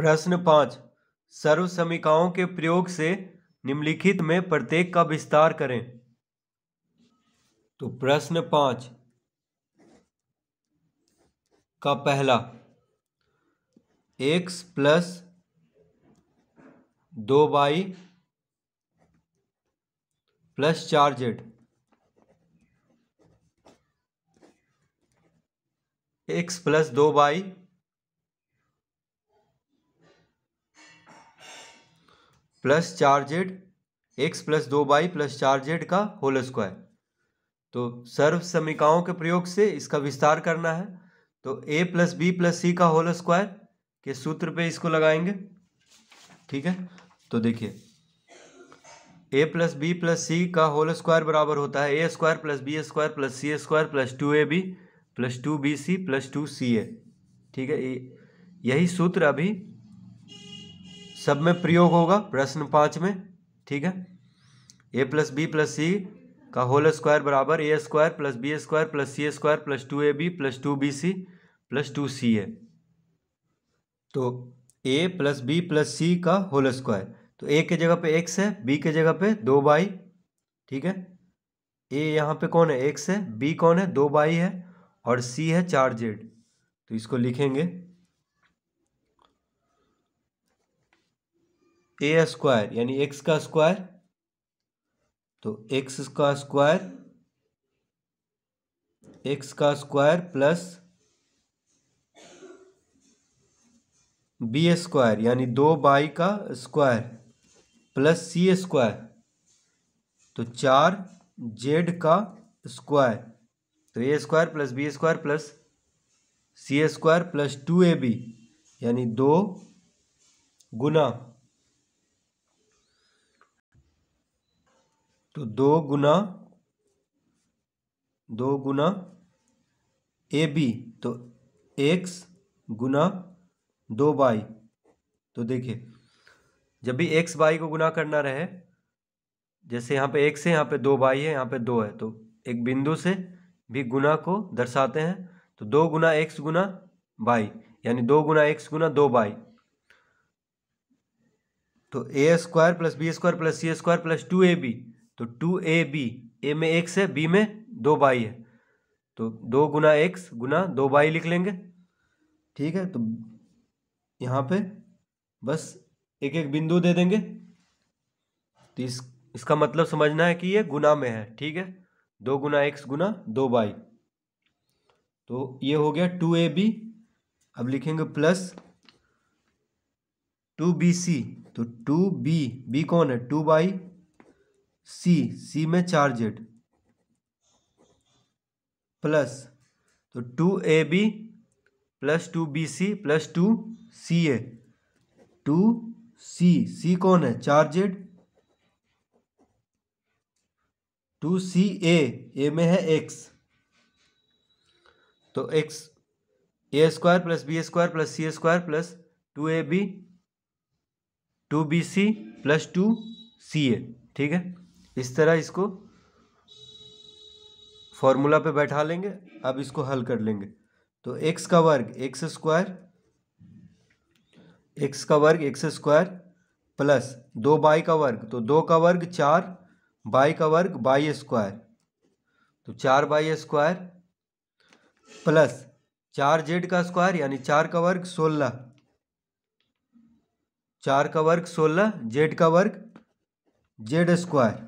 प्रश्न पाँच समीकाओं के प्रयोग से निम्नलिखित में प्रत्येक का विस्तार करें तो प्रश्न पाँच का पहला एक्स प्लस दो बाई प्लस चार जेड एक्स प्लस दो बाई प्लस चार जेड एक्स प्लस दो बाई प्लस चार जेड का होल स्क्वायर तो सर्व समीकाओं के प्रयोग से इसका विस्तार करना है तो ए प्लस बी प्लस सी का होल स्क्वायर के सूत्र पे इसको लगाएंगे ठीक है तो देखिए ए प्लस बी प्लस सी का होल स्क्वायर बराबर होता है a square plus B square plus C square plus two A B plus two B C plus two C a ठीक है यही सूत्र अभी सब में प्रयोग होगा प्रश्न पांच में ठीक है ए प्लस बी प्लस सी का होल स्क्वायर बराबर ए square plus B square plus C square plus two A B plus two B C plus two सी ए तो ए प्लस बी प्लस सी का होल स्क्वायर तो ए के जगह पे एक्स है बी के जगह पे दो बाई ठीक है ए यहाँ पे कौन है एक्स है बी कौन है दो बाई है और सी है चार जेड तो इसको लिखेंगे ए स्क्वायर यानी एक्स का स्क्वायर तो एक्स का स्क्वायर एक्स का स्क्वायर प्लस बी स्क्वायर यानी दो बाई का स्क्वायर प्लस सी स्क्वायर तो चार जेड का स्क्वायर तो ए square plus B square plus सी स्क्वायर प्लस टू ए बी यानी दो गुना तो दो गुना दो गुना ए बी तो एक्स गुना दो बाई तो देखिए जब भी एक्स बाई को गुना करना रहे जैसे यहाँ पे एक्स है यहाँ पे दो बाई है यहाँ पे दो है तो एक बिंदु से भी गुना को दर्शाते हैं तो दो गुना एक्स गुना बाई यानी दो गुना एक्स गुना दो बाई तो ए square plus B square plus C square plus two A B तो टू ए बी ए में एक्स है बी में दो बाई है तो दो गुना एक्स गुना दो बाई लिख लेंगे ठीक है तो यहाँ पे बस एक एक बिंदु दे देंगे तो इस इसका मतलब समझना है कि ये गुना में है ठीक है दो गुना एक्स गुना दो बाई तो ये हो गया टू ए बी अब लिखेंगे प्लस टू बी सी तो टू बी बी कौन है टू बाई सी सी में चार जेड प्लस तो two A B plus two B C plus two C A two C c कौन है चार Z to C A A में है एक्स तो x a square plus B square plus C square plus two A b two B C plus two C a ठीक है इस तरह इसको फॉर्मूला पे बैठा लेंगे अब इसको हल कर लेंगे तो एक्स का वर्ग एक्स स्क्वायर एक्स का वर्ग एक्स स्क्वायर प्लस दो बाई का वर्ग तो दो का वर्ग चार बाई का वर्ग बाई स्क्वायर तो चार बाई स्क्वायर प्लस चार जेड का स्क्वायर यानी चार का वर्ग सोलह चार का वर्ग सोलह जेड का वर्ग जेड स्क्वायर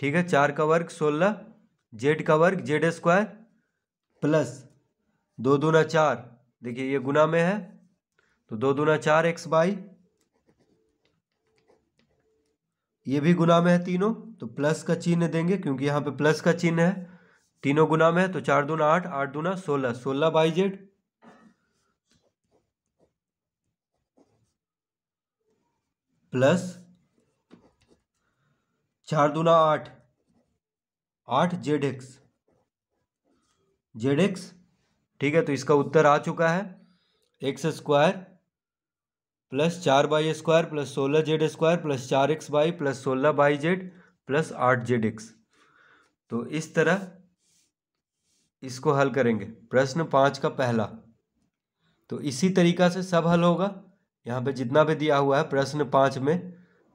ठीक है चार का वर्ग सोलह जेड का वर्ग जेड स्क्वायर प्लस दो दूना चार देखिए ये गुना में है तो दो दूना चार एक्स बाई ये भी गुना में है तीनों तो प्लस का चिन्ह देंगे क्योंकि यहां पे प्लस का चिन्ह है तीनों गुना में है तो चार दूना आठ आठ दूना सोलह सोलह बाई जेड प्लस चार दूना आठ आठ जेड एक्स जेड एक्स ठीक है तो इसका उत्तर आ चुका है एक्स स्क्वायर प्लस चार बाई स्क्वायर प्लस सोलह जेड स्क्वायर प्लस चार एक्स बाई प्लस सोलह बाई जेड प्लस आठ जेड एक्स तो इस तरह इसको हल करेंगे प्रश्न पाँच का पहला तो इसी तरीका से सब हल होगा यहाँ पे जितना भी दिया हुआ है प्रश्न पाँच में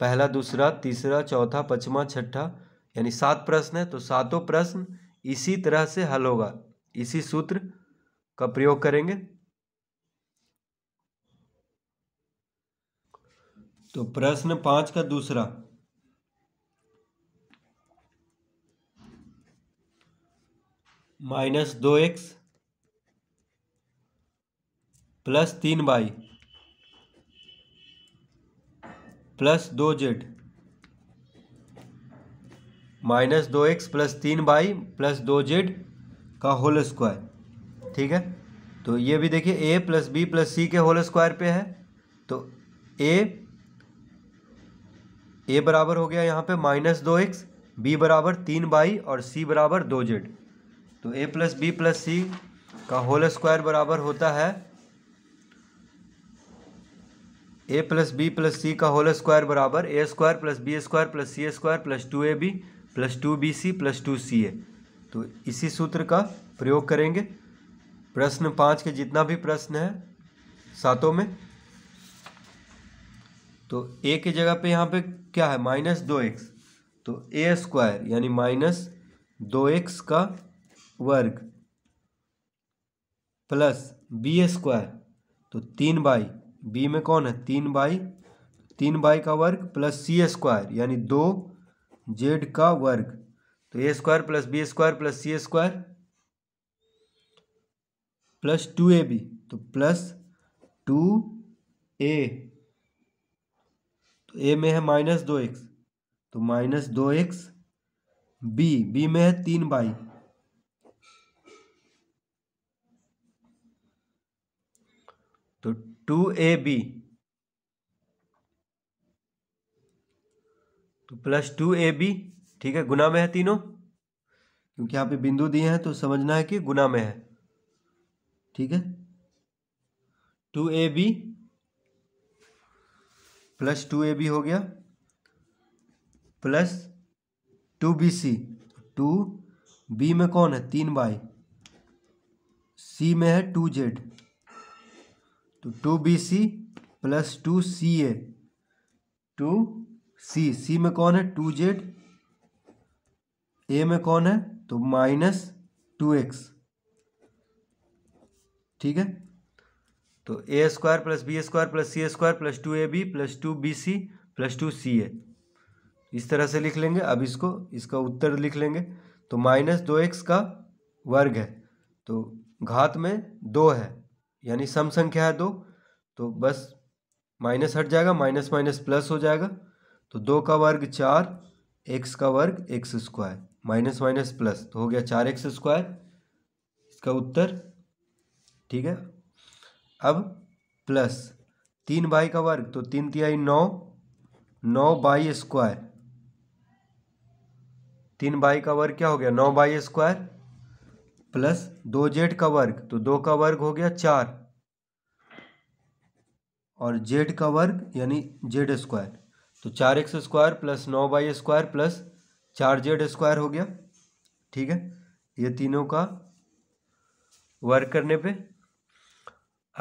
पहला दूसरा तीसरा चौथा पचमा छठा यानी सात प्रश्न है तो सातों प्रश्न इसी तरह से हल होगा इसी सूत्र का प्रयोग करेंगे तो प्रश्न पांच का दूसरा माइनस दो एक्स प्लस तीन बाई प्लस दो जेड माइनस दो एक्स प्लस तीन बाई प्लस दो जेड का होल स्क्वायर ठीक है तो ये भी देखिए ए प्लस बी प्लस सी के होल स्क्वायर पे है तो ए ए बराबर हो गया यहाँ पे माइनस दो एक्स बी बराबर तीन बाई और सी बराबर दो जेड तो ए प्लस बी प्लस सी का होल स्क्वायर बराबर होता है ए प्लस बी प्लस सी का होल स्क्वायर बराबर ए square plus B square plus C square plus two A B plus two B C plus two सी ए तो इसी सूत्र का प्रयोग करेंगे प्रश्न पाँच के जितना भी प्रश्न है सातों में तो ए की जगह पे यहाँ पे क्या है माइनस दो एक्स तो ए स्क्वायर यानी माइनस दो एक्स का वर्ग प्लस बी स्क्वायर तो तीन बाई बी में कौन है तीन बाई तीन बाई का वर्ग प्लस सी स्क्वायर यानी दो जेड का वर्ग तो ए square plus B square plus C square plus two A B तो प्लस टू ए तो ए में है माइनस दो एक्स तो माइनस दो एक्स बी बी में है तीन बाई टू ए बी तो प्लस टू ए बी ठीक है गुना में है तीनों क्योंकि यहां पे बिंदु दिए हैं तो समझना है कि गुना में है ठीक है two A B plus two A B हो गया plus two B C two B में कौन है तीन बाई सी में है टू जेड तो two B C plus two सी ए टू सी सी में कौन है टू जेड ए में कौन है तो माइनस टू एक्स ठीक है तो ए square plus B square plus C square plus two A B plus two B C plus two C A इस तरह से लिख लेंगे अब इसको इसका उत्तर लिख लेंगे तो माइनस दो एक्स का वर्ग है तो घात में दो है यानी सम संख्या है दो तो बस माइनस हट जाएगा माइनस माइनस प्लस हो जाएगा तो दो का वर्ग चार एक्स का वर्ग X square minus minus plus तो हो गया चार एक्स स्क्वायर इसका उत्तर ठीक है अब प्लस तीन बाई का वर्ग तो तीन तिहाई नौ नौ बाई स्क्वायर तीन बाई का वर्ग क्या हो गया नौ बाई स्क्वायर प्लस दो जेड का वर्ग तो दो का वर्ग हो गया चार और जेड का वर्ग यानी जेड स्क्वायर तो चार एक्स स्क्वायर प्लस नौ बाई स्क्वायर प्लस चार जेड स्क्वायर हो गया ठीक है ये तीनों का वर्क करने पे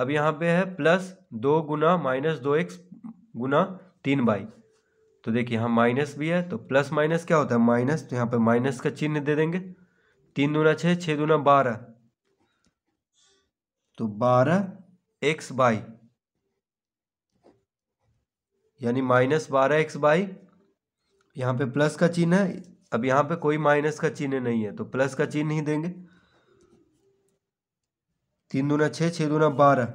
अब यहाँ पे है प्लस दो गुना माइनस दो एक्स गुना तीन बाई तो देखिए यहाँ माइनस भी है तो प्लस माइनस क्या होता है माइनस तो यहाँ पे माइनस का चिन्ह दे देंगे तीन दूना छः छः दूना बारह तो बारह एक्स बाई यानी माइनस बारह एक्स बाई यहाँ पे प्लस का चिन्ह है अब यहाँ पे कोई माइनस का चिन्ह नहीं है तो प्लस का चिन्ह ही देंगे तीन दूना छः छः दूना बारह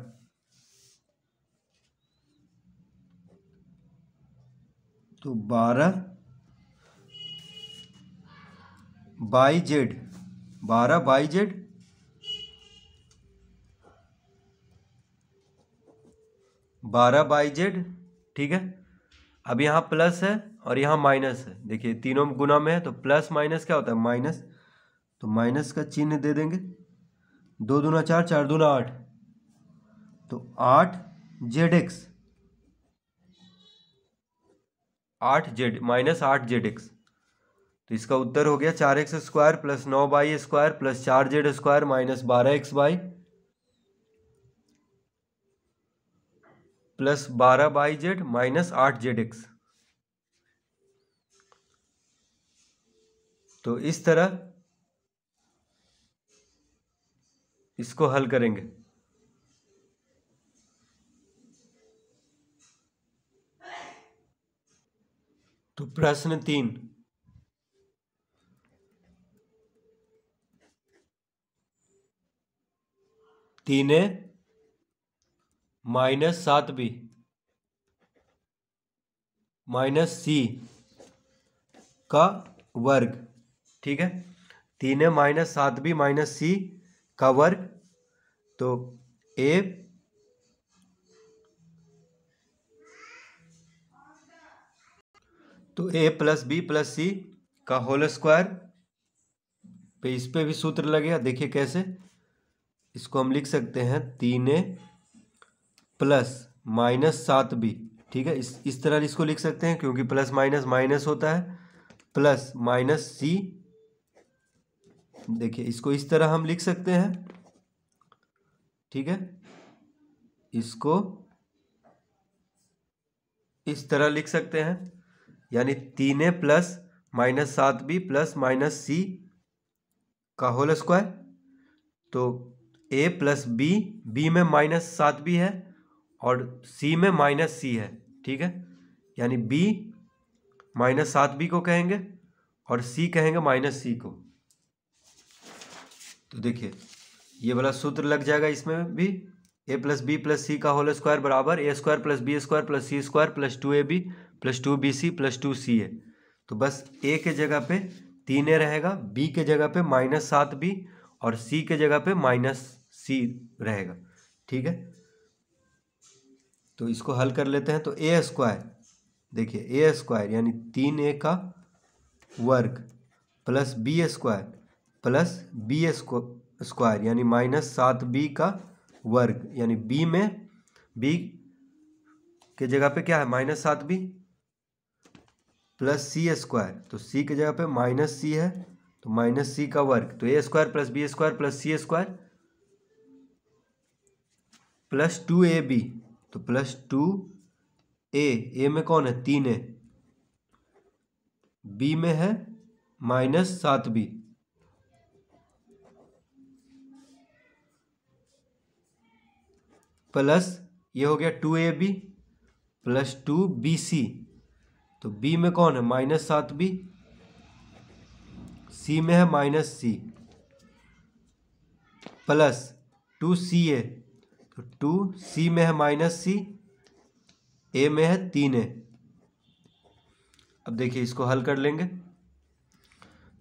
तो बारह बाई जेड बारह बाई जेड बारह बाई जेड ठीक है अब यहां प्लस है और यहां माइनस है देखिए तीनों गुना में है तो प्लस माइनस क्या होता है माइनस तो माइनस का चिन्ह दे देंगे दो दूना चार चार दूना आठ तो आठ जेड एक्स आठ जेड माइनस आठ जेड एक्स तो इसका उत्तर हो गया चार एक्स स्क्वायर प्लस नौ बाई स्क्वायर प्लस चार जेड स्क्वायर माइनस बारह एक्स बाई प्लस बारह बाई जेड माइनस आठ जेड एक्स तो इस तरह इसको हल करेंगे तो प्रश्न तीन तीन e माइनस सात बी माइनस सी का वर्ग ठीक है तीन माइनस सात बी माइनस सी का वर्ग तो ए तो ए प्लस बी प्लस सी का होल स्क्वायर पे इस पे भी सूत्र लगेगा देखिए कैसे इसको हम लिख सकते हैं तीन ए प्लस माइनस सात बी ठीक है इस इस तरह इसको लिख सकते हैं क्योंकि प्लस माइनस माइनस होता है प्लस माइनस सी देखिए इसको इस तरह हम लिख सकते हैं ठीक है इसको इस तरह लिख सकते हैं यानी तीन ए प्लस माइनस सात बी प्लस माइनस सी का होल स्क्वायर तो ए प्लस बी बी में माइनस सात बी है और सी में माइनस सी है ठीक है यानी बी माइनस सात बी को कहेंगे और सी कहेंगे माइनस सी को तो देखिए ये वाला सूत्र लग जाएगा इसमें भी ए प्लस बी प्लस सी का होल स्क्वायर बराबर ए square plus B square plus C square plus two A B plus two B C plus two सी ए तो बस ए के जगह पे तीन ए रहेगा बी के जगह पे माइनस सात बी और सी के जगह पे माइनस सी रहेगा ठीक है तो इसको हल कर लेते हैं तो ए स्क्वायर देखिए ए स्क्वायर यानी तीन ए का वर्ग plus B square plus B square यानी माइनस सात बी का वर्ग यानी बी में बी के जगह पे क्या है माइनस सात बी प्लस सी स्क्वायर तो सी के जगह पे माइनस सी है तो माइनस सी का वर्ग तो ए square plus B square plus C square plus two A B तो प्लस टू ए ए में कौन है तीन ए बी में है माइनस सात बी प्लस ये हो गया two A B plus two B C तो बी में कौन है माइनस सात बी सी में है माइनस सी प्लस टू सी ए तो टू सी में है माइनस सी ए में है तीन ए अब देखिए इसको हल कर लेंगे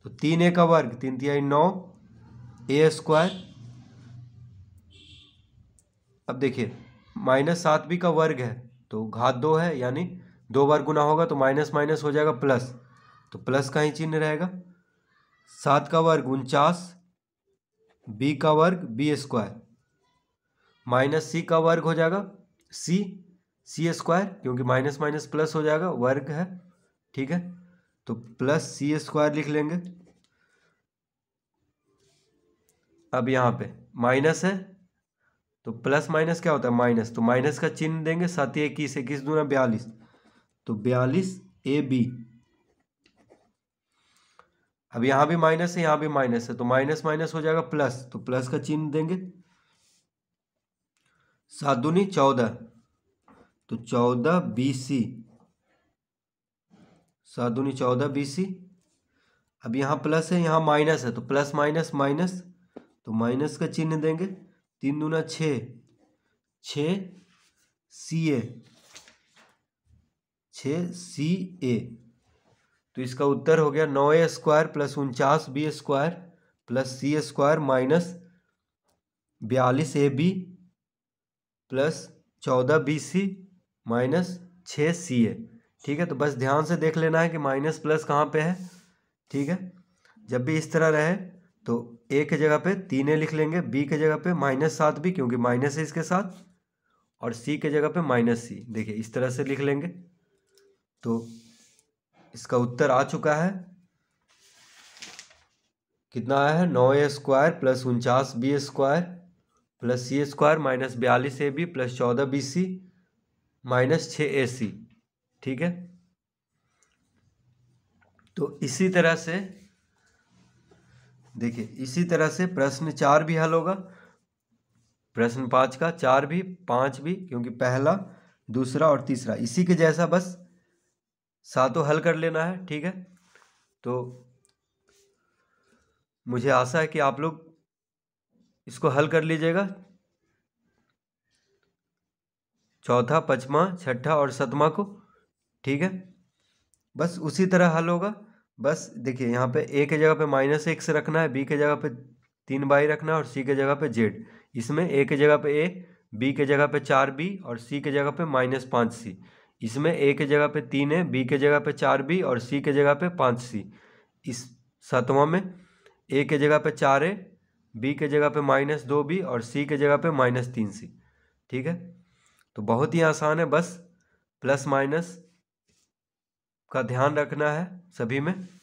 तो तीन ए का वर्ग तीन तिहाई नौ ए स्क्वायर अब देखिए माइनस सात भी का वर्ग है तो घात दो है यानी दो बार गुना होगा तो माइनस माइनस हो जाएगा प्लस तो प्लस का ही चिन्ह रहेगा सात का वर्ग उनचास बी का वर्ग बी स्क्वायर माइनस सी का वर्ग हो जाएगा सी सी स्क्वायर क्योंकि माइनस माइनस प्लस हो जाएगा वर्ग है ठीक है तो प्लस सी स्क्वायर लिख लेंगे अब यहां पे माइनस है तो प्लस माइनस क्या होता है माइनस तो माइनस का चिन्ह देंगे सात इक्कीस इक्कीस दूना बयालीस तो बयालीस ए बी अब यहां भी माइनस है यहां भी माइनस है तो माइनस माइनस हो जाएगा प्लस तो प्लस का चिन्ह देंगे सात दूनी चौदह तो चौदह बी सात दूनी चौदह बी सी अब यहाँ प्लस है यहाँ माइनस है तो प्लस माइनस माइनस तो माइनस का चिन्ह देंगे तीन दूना छ छ सी ए छ सी ए तो इसका उत्तर हो गया नौ ए स्क्वायर प्लस उनचास बी स्क्वायर प्लस सी स्क्वायर माइनस बयालीस ए बी प्लस चौदह बी सी माइनस छः सी ए ठीक है तो बस ध्यान से देख लेना है कि माइनस प्लस कहाँ पे है ठीक है जब भी इस तरह रहे तो ए के जगह पे तीन ए लिख लेंगे बी के जगह पे माइनस सात बी क्योंकि माइनस है इसके साथ और सी के जगह पे माइनस सी देखिए इस तरह से लिख लेंगे तो इसका उत्तर आ चुका है कितना आया है नौ ए स्क्वायर प्लस उनचास बी स्क्वायर प्लस सी स्क्वायर माइनस बयालीस ए बी प्लस चौदह बी सी माइनस छ ए सी ठीक है तो इसी तरह से देखिए इसी तरह से प्रश्न चार भी हल होगा प्रश्न पांच का चार भी पांच भी क्योंकि पहला दूसरा और तीसरा इसी के जैसा बस सातों हल कर लेना है ठीक है तो मुझे आशा है कि आप लोग इसको हल कर लीजिएगा चौथा पचमा छठा और सतमा को ठीक है बस उसी तरह हल होगा बस देखिए यहाँ पे ए के जगह पे माइनस एक्स रखना है बी के जगह पे तीन बाई रखना है और सी के जगह पे जेड इसमें ए के जगह पे ए बी के जगह पे चार बी और सी के जगह पे माइनस पाँच सी इसमें ए के जगह पे तीन है बी के जगह पे चार बी और सी के जगह पे पाँच सी इस सतवा में ए के जगह पे चार है बी के जगह पे माइनस दो बी और सी के जगह पे माइनस तीन सी ठीक है तो बहुत ही आसान है बस प्लस माइनस का ध्यान रखना है सभी में